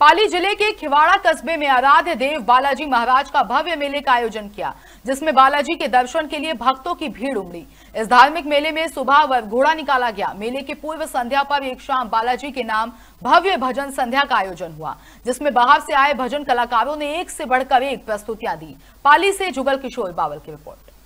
पाली जिले के खिवाड़ा कस्बे में आराध्य देव बालाजी महाराज का भव्य मेले का आयोजन किया जिसमें बालाजी के दर्शन के लिए भक्तों की भीड़ उमड़ी इस धार्मिक मेले में सुबह व घोड़ा निकाला गया मेले के पूर्व संध्या पर एक शाम बालाजी के नाम भव्य भजन संध्या का आयोजन हुआ जिसमें बाहर से आए भजन कलाकारों ने एक से बढ़कर एक प्रस्तुतियां दी पाली से जुगल किशोर बावल की रिपोर्ट